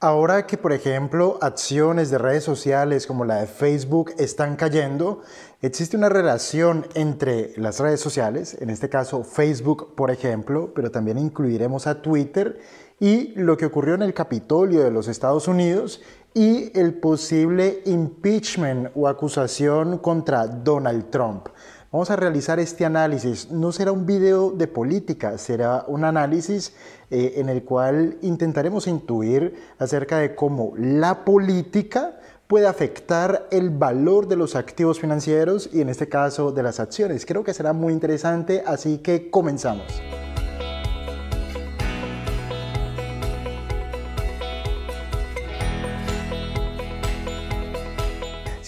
Ahora que, por ejemplo, acciones de redes sociales como la de Facebook están cayendo, existe una relación entre las redes sociales, en este caso Facebook, por ejemplo, pero también incluiremos a Twitter, y lo que ocurrió en el Capitolio de los Estados Unidos y el posible impeachment o acusación contra Donald Trump. Vamos a realizar este análisis. No será un video de política, será un análisis eh, en el cual intentaremos intuir acerca de cómo la política puede afectar el valor de los activos financieros y en este caso de las acciones. Creo que será muy interesante, así que comenzamos.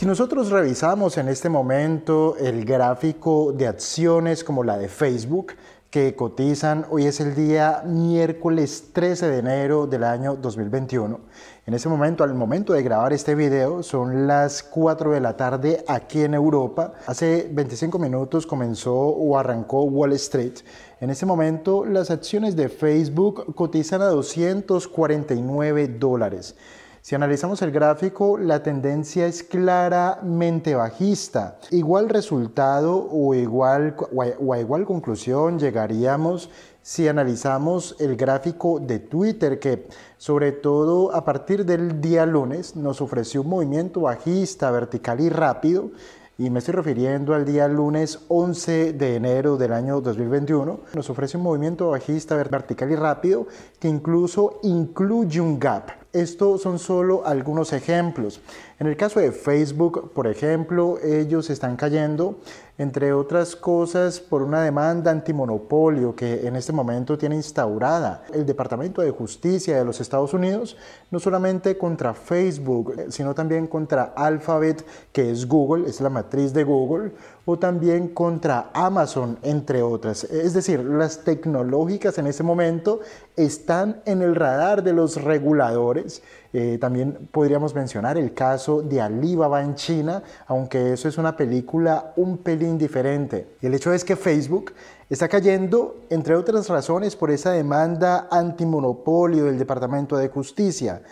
Si nosotros revisamos en este momento el gráfico de acciones como la de Facebook, que cotizan, hoy es el día miércoles 13 de enero del año 2021. En ese momento, al momento de grabar este video, son las 4 de la tarde aquí en Europa. Hace 25 minutos comenzó o arrancó Wall Street. En ese momento, las acciones de Facebook cotizan a 249 dólares. Si analizamos el gráfico, la tendencia es claramente bajista. Igual resultado o, igual, o igual conclusión llegaríamos si analizamos el gráfico de Twitter, que sobre todo a partir del día lunes nos ofreció un movimiento bajista, vertical y rápido, y me estoy refiriendo al día lunes 11 de enero del año 2021, nos ofrece un movimiento bajista vertical y rápido que incluso incluye un gap estos son solo algunos ejemplos. En el caso de Facebook, por ejemplo, ellos están cayendo, entre otras cosas, por una demanda antimonopolio que en este momento tiene instaurada el Departamento de Justicia de los Estados Unidos, no solamente contra Facebook, sino también contra Alphabet, que es Google, es la matriz de Google, o también contra Amazon, entre otras. Es decir, las tecnológicas en este momento están en el radar de los reguladores eh, también podríamos mencionar el caso de Alibaba en China, aunque eso es una película un pelín diferente. El hecho es que Facebook está cayendo, entre otras razones, por esa demanda antimonopolio del Departamento de Justicia.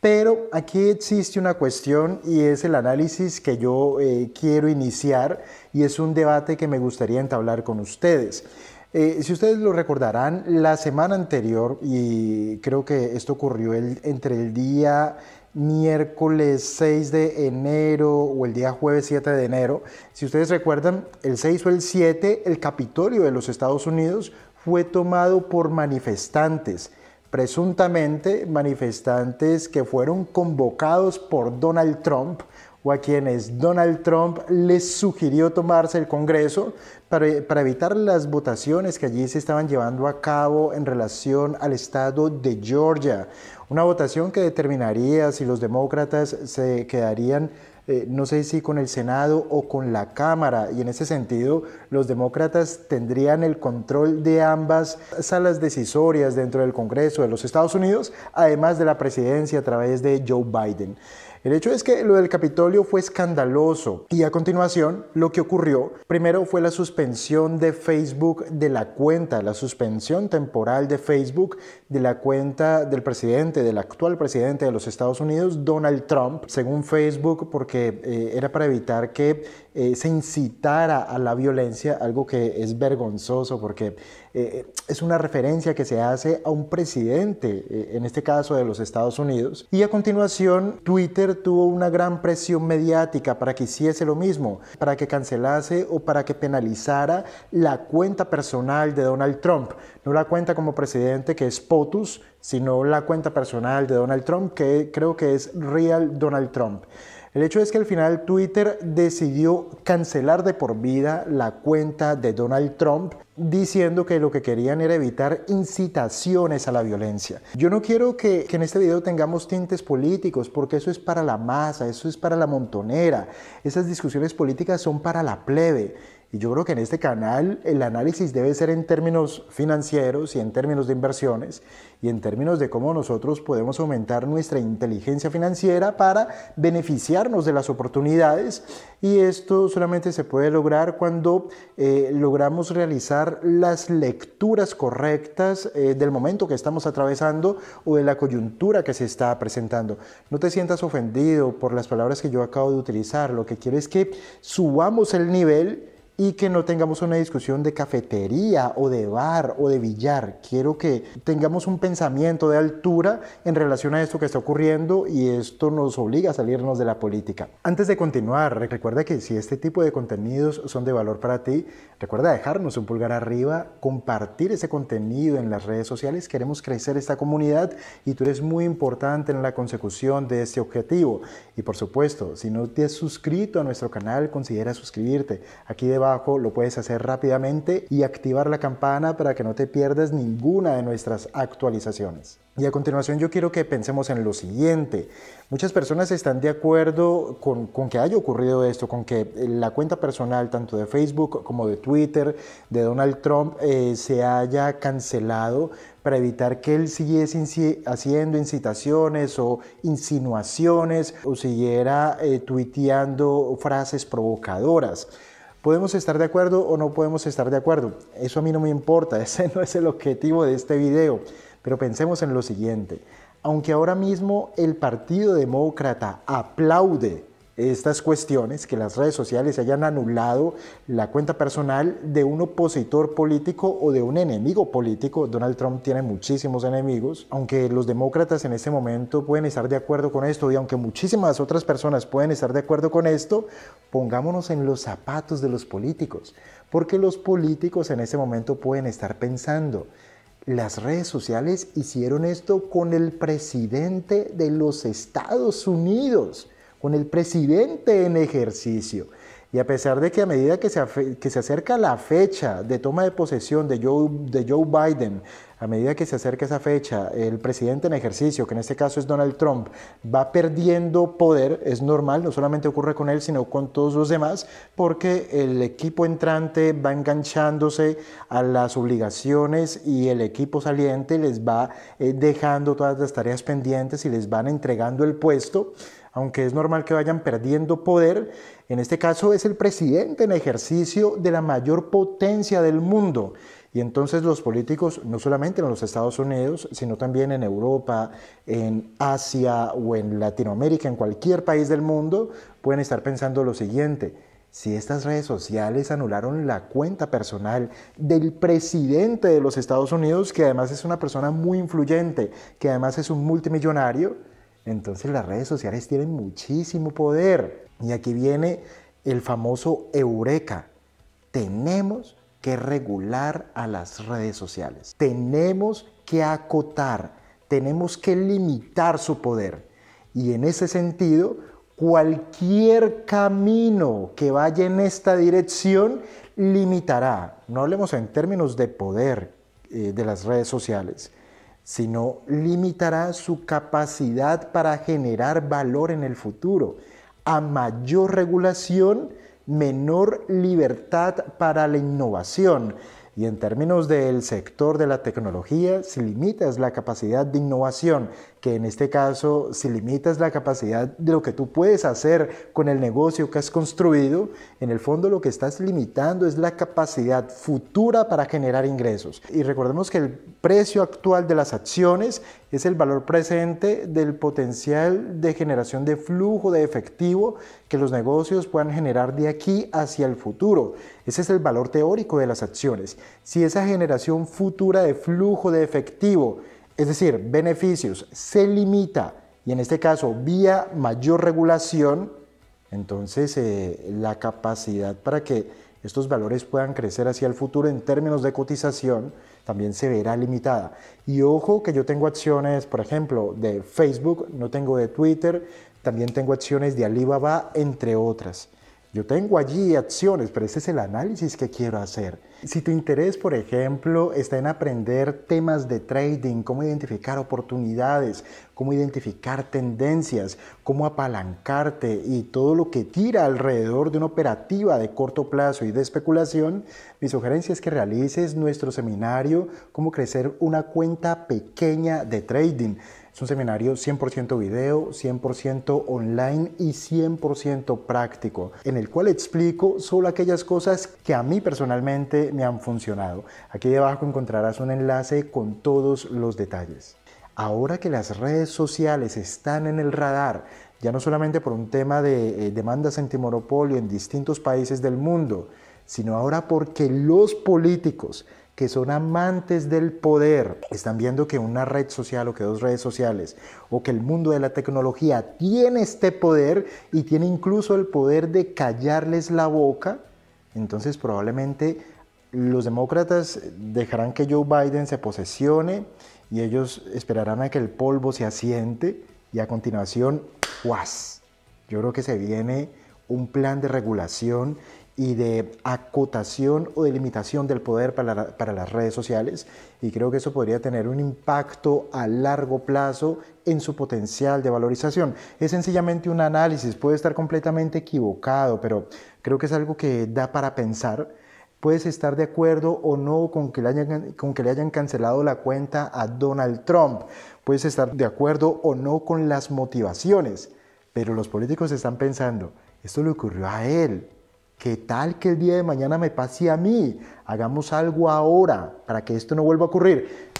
Pero aquí existe una cuestión y es el análisis que yo eh, quiero iniciar y es un debate que me gustaría entablar con ustedes. Eh, si ustedes lo recordarán, la semana anterior, y creo que esto ocurrió entre el día miércoles 6 de enero o el día jueves 7 de enero, si ustedes recuerdan, el 6 o el 7, el Capitolio de los Estados Unidos fue tomado por manifestantes, presuntamente manifestantes que fueron convocados por Donald Trump o a quienes Donald Trump les sugirió tomarse el Congreso para, evitar las votaciones que allí se estaban llevando a cabo en relación al estado de Georgia. Una votación que determinaría si los demócratas se quedarían, eh, no sé si con el Senado o con la Cámara. Y en ese sentido, los demócratas tendrían el control de ambas salas decisorias dentro del Congreso de los Estados Unidos, además de la presidencia a través de Joe Biden. El hecho es que lo del Capitolio fue escandaloso y a continuación lo que ocurrió primero fue la suspensión de Facebook de la cuenta, la suspensión temporal de Facebook de la cuenta del presidente, del actual presidente de los Estados Unidos, Donald Trump, según Facebook, porque eh, era para evitar que eh, se incitara a la violencia, algo que es vergonzoso porque eh, eh, es una referencia que se hace a un presidente, eh, en este caso de los Estados Unidos. Y a continuación, Twitter tuvo una gran presión mediática para que hiciese lo mismo, para que cancelase o para que penalizara la cuenta personal de Donald Trump. No la cuenta como presidente que es POTUS, sino la cuenta personal de Donald Trump, que creo que es Real Donald Trump. El hecho es que al final Twitter decidió cancelar de por vida la cuenta de Donald Trump diciendo que lo que querían era evitar incitaciones a la violencia. Yo no quiero que, en este video tengamos tintes políticos, porque eso es para la masa, eso es para la montonera, esas discusiones políticas son para la plebe. Y yo creo que en este canal el análisis debe ser en términos financieros y en términos de inversiones y en términos de cómo nosotros podemos aumentar nuestra inteligencia financiera para beneficiarnos de las oportunidades. Y esto solamente se puede lograr cuando eh, logramos realizar las lecturas correctas eh, del momento que estamos atravesando o de la coyuntura que se está presentando. No te sientas ofendido por las palabras que yo acabo de utilizar. Lo que quiero es que subamos el nivel y que no tengamos una discusión de cafetería o de bar o de billar. Quiero que tengamos un pensamiento de altura en relación a esto que está ocurriendo y esto nos obliga a salirnos de la política. Antes de continuar, recuerda que si este tipo de contenidos son de valor para ti, Recuerda dejarnos un pulgar arriba, compartir ese contenido en las redes sociales. Queremos crecer esta comunidad y tú eres muy importante en la consecución de este objetivo. Y por supuesto, si no te has suscrito a nuestro canal, considera suscribirte. Aquí debajo lo puedes hacer rápidamente y activar la campana para que no te pierdas ninguna de nuestras actualizaciones. Y a continuación yo quiero que pensemos en lo siguiente. Muchas personas están de acuerdo con, con, que haya ocurrido esto, con que eh, la cuenta personal tanto de Facebook como de Twitter de Donald Trump eh, se haya cancelado para evitar que él siguiese haciendo incitaciones o insinuaciones o siguiera eh, tuiteando frases provocadoras. Podemos estar de acuerdo o no podemos estar de acuerdo. Eso a mí no me importa, ese no es el objetivo de este video. Pero pensemos en lo siguiente, aunque ahora mismo el Partido Demócrata aplaude estas cuestiones, que las redes sociales hayan anulado la cuenta personal de un opositor político o de un enemigo político. Donald Trump tiene muchísimos enemigos, aunque los demócratas en este momento pueden estar de acuerdo con esto y aunque muchísimas otras personas pueden estar de acuerdo con esto, pongámonos en los zapatos de los políticos, porque los políticos en este momento pueden estar pensando, las redes sociales hicieron esto con el presidente de los Estados Unidos, con el presidente en ejercicio. Y a pesar de que a medida que se, que se acerca la fecha de toma de posesión de Joe, de Joe Biden, a medida que se acerca esa fecha, el presidente en ejercicio, que en este caso es Donald Trump, va perdiendo poder, es normal, no solamente ocurre con él, sino con todos los demás, porque el equipo entrante va enganchándose a las obligaciones y el equipo saliente les va eh, dejando todas las tareas pendientes y les van entregando el puesto aunque es normal que vayan perdiendo poder, en este caso es el presidente en ejercicio de la mayor potencia del mundo. Y entonces los políticos, no solamente en los Estados Unidos, sino también en Europa, en Asia o en Latinoamérica, en cualquier país del mundo, pueden estar pensando lo siguiente. Si estas redes sociales anularon la cuenta personal del presidente de los Estados Unidos, que además es una persona muy influyente, que además es un multimillonario, entonces las redes sociales tienen muchísimo poder. Y aquí viene el famoso eureka. Tenemos que regular a las redes sociales. Tenemos que acotar, tenemos que limitar su poder. Y en ese sentido, cualquier camino que vaya en esta dirección limitará, no hablemos en términos de poder eh, de las redes sociales, sino limitará su capacidad para generar valor en el futuro. A mayor regulación, menor libertad para la innovación. Y en términos del sector de la tecnología, si limitas la capacidad de innovación que en este caso, si limitas la capacidad de lo que tú puedes hacer con el negocio que has construido, en el fondo lo que estás limitando es la capacidad futura para generar ingresos. Y recordemos que el precio actual de las acciones es el valor presente del potencial de generación de flujo de efectivo que los negocios puedan generar de aquí hacia el futuro. Ese es el valor teórico de las acciones. Si esa generación futura de flujo de efectivo es decir, beneficios, se limita y en este caso vía mayor regulación, entonces eh, la capacidad para que estos valores puedan crecer hacia el futuro en términos de cotización también se verá limitada. Y ojo que yo tengo acciones, por ejemplo, de Facebook, no tengo de Twitter, también tengo acciones de Alibaba, entre otras. Yo tengo allí acciones, pero ese es el análisis que quiero hacer. Si tu interés, por ejemplo, está en aprender temas de trading, cómo identificar oportunidades, cómo identificar tendencias, cómo apalancarte y todo lo que tira alrededor de una operativa de corto plazo y de especulación, mi sugerencia es que realices nuestro seminario Cómo crecer una cuenta pequeña de trading. Es un seminario 100% video, 100% online y 100% práctico, en el cual explico solo aquellas cosas que a mí personalmente me han funcionado. Aquí debajo encontrarás un enlace con todos los detalles. Ahora que las redes sociales están en el radar, ya no solamente por un tema de eh, demandas antimonopolio en distintos países del mundo, sino ahora porque los políticos que son amantes del poder, están viendo que una red social o que dos redes sociales o que el mundo de la tecnología tiene este poder y tiene incluso el poder de callarles la boca, entonces probablemente los demócratas dejarán que Joe Biden se posesione y ellos esperarán a que el polvo se asiente y a continuación, ¡guas! Yo creo que se viene un plan de regulación y de acotación o de limitación del poder para, para, las redes sociales y creo que eso podría tener un impacto a largo plazo en su potencial de valorización. Es sencillamente un análisis, puede estar completamente equivocado, pero creo que es algo que da para pensar. Puedes estar de acuerdo o no con que, le hayan, con que le hayan cancelado la cuenta a Donald Trump. Puedes estar de acuerdo o no con las motivaciones. Pero los políticos están pensando, esto le ocurrió a él, ¿Qué tal que el día de mañana me pase a mí? Hagamos algo ahora para que esto no vuelva a ocurrir.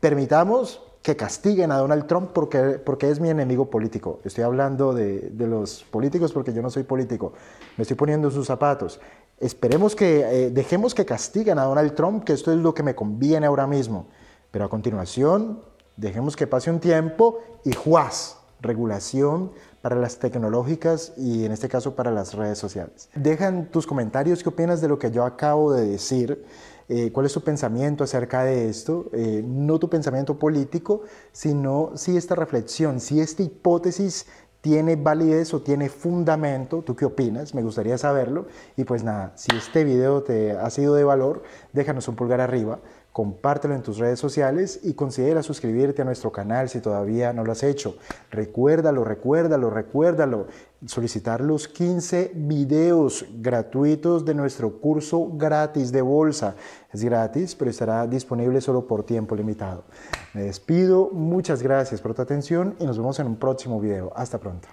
Permitamos que castiguen a Donald Trump porque, porque es mi enemigo político. Estoy hablando de, los políticos porque yo no soy político. Me estoy poniendo sus zapatos. Esperemos que, eh, dejemos que castiguen a Donald Trump, que esto es lo que me conviene ahora mismo. Pero a continuación, dejemos que pase un tiempo y juaz, regulación para las tecnológicas y en este caso para las redes sociales. Dejan tus comentarios, qué opinas de lo que yo acabo de decir, eh, cuál es tu pensamiento acerca de esto, eh, no tu pensamiento político, sino si esta reflexión, si esta hipótesis tiene validez o tiene fundamento, ¿tú qué opinas? Me gustaría saberlo. Y pues nada, si este video te ha sido de valor, déjanos un pulgar arriba, compártelo en tus redes sociales y considera suscribirte a nuestro canal si todavía no lo has hecho. Recuérdalo, recuérdalo, recuérdalo. Solicitar los 15 videos gratuitos de nuestro curso gratis de bolsa. Es gratis, pero estará disponible solo por tiempo limitado. Me despido, muchas gracias por tu atención y nos vemos en un próximo video. Hasta pronto.